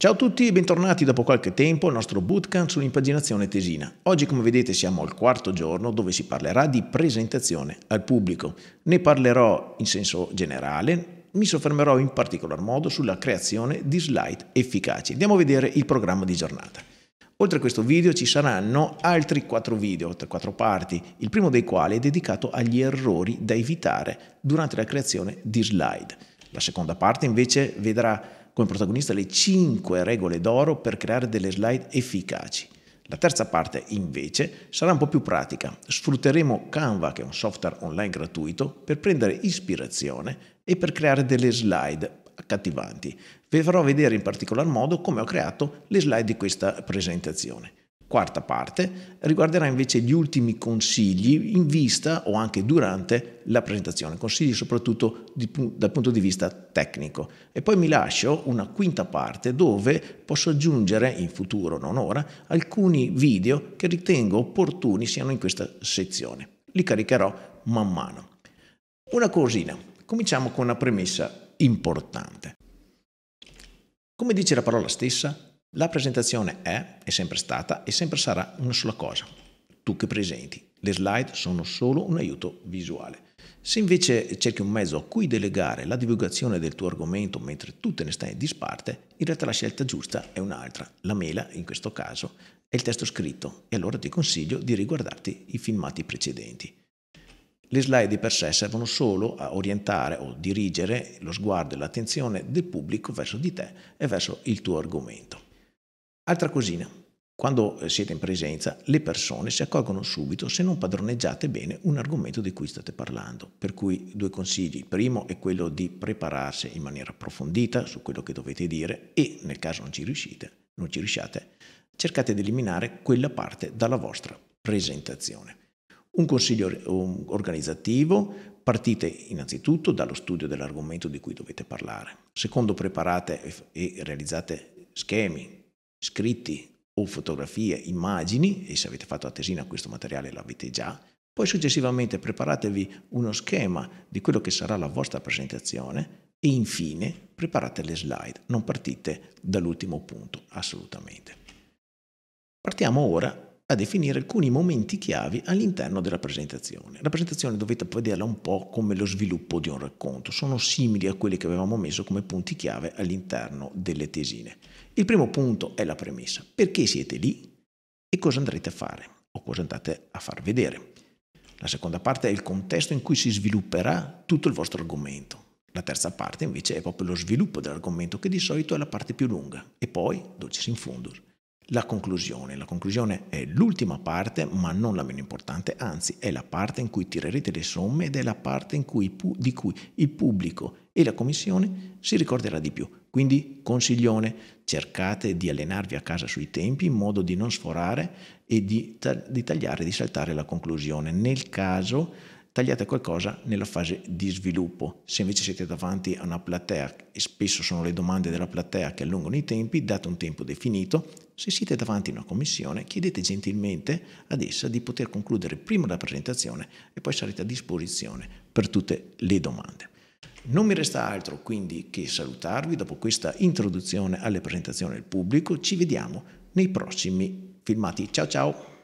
Ciao a tutti e bentornati dopo qualche tempo al nostro bootcamp sull'impaginazione tesina. Oggi come vedete siamo al quarto giorno dove si parlerà di presentazione al pubblico. Ne parlerò in senso generale, mi soffermerò in particolar modo sulla creazione di slide efficaci. Andiamo a vedere il programma di giornata. Oltre a questo video ci saranno altri quattro video, 4 parti, il primo dei quali è dedicato agli errori da evitare durante la creazione di slide. La seconda parte invece vedrà come protagonista le 5 regole d'oro per creare delle slide efficaci. La terza parte, invece, sarà un po' più pratica. Sfrutteremo Canva, che è un software online gratuito, per prendere ispirazione e per creare delle slide accattivanti. Vi farò vedere in particolar modo come ho creato le slide di questa presentazione. Quarta parte riguarderà invece gli ultimi consigli in vista o anche durante la presentazione, consigli soprattutto di, dal punto di vista tecnico. E poi mi lascio una quinta parte dove posso aggiungere in futuro, non ora, alcuni video che ritengo opportuni siano in questa sezione. Li caricherò man mano. Una cosina, cominciamo con una premessa importante. Come dice la parola stessa, la presentazione è, è sempre stata e sempre sarà una sola cosa, tu che presenti. Le slide sono solo un aiuto visuale. Se invece cerchi un mezzo a cui delegare la divulgazione del tuo argomento mentre tu te ne stai in disparte, in realtà la scelta giusta è un'altra. La mela, in questo caso, è il testo scritto e allora ti consiglio di riguardarti i filmati precedenti. Le slide di per sé servono solo a orientare o dirigere lo sguardo e l'attenzione del pubblico verso di te e verso il tuo argomento. Altra cosina, quando eh, siete in presenza, le persone si accorgono subito se non padroneggiate bene un argomento di cui state parlando. Per cui due consigli. Il primo è quello di prepararsi in maniera approfondita su quello che dovete dire e nel caso non ci riuscite, non ci riusciate, cercate di eliminare quella parte dalla vostra presentazione. Un consiglio organizzativo, partite innanzitutto dallo studio dell'argomento di cui dovete parlare. Secondo, preparate e realizzate schemi, scritti o fotografie, immagini, e se avete fatto la tesina questo materiale l'avete già, poi successivamente preparatevi uno schema di quello che sarà la vostra presentazione e infine preparate le slide, non partite dall'ultimo punto assolutamente. Partiamo ora a definire alcuni momenti chiavi all'interno della presentazione. La presentazione dovete vederla un po' come lo sviluppo di un racconto, sono simili a quelli che avevamo messo come punti chiave all'interno delle tesine. Il primo punto è la premessa, perché siete lì e cosa andrete a fare o cosa andate a far vedere. La seconda parte è il contesto in cui si svilupperà tutto il vostro argomento. La terza parte invece è proprio lo sviluppo dell'argomento che di solito è la parte più lunga e poi, dolcis in fundus, la conclusione. La conclusione è l'ultima parte, ma non la meno importante, anzi è la parte in cui tirerete le somme ed è la parte cui, di cui il pubblico e la commissione si ricorderà di più. Quindi consiglione, cercate di allenarvi a casa sui tempi in modo di non sforare e di, di tagliare, di saltare la conclusione. Nel caso tagliate qualcosa nella fase di sviluppo. Se invece siete davanti a una platea e spesso sono le domande della platea che allungano i tempi, date un tempo definito. Se siete davanti a una commissione, chiedete gentilmente ad essa di poter concludere prima la presentazione e poi sarete a disposizione per tutte le domande. Non mi resta altro quindi che salutarvi dopo questa introduzione alle presentazioni del pubblico. Ci vediamo nei prossimi filmati. Ciao ciao!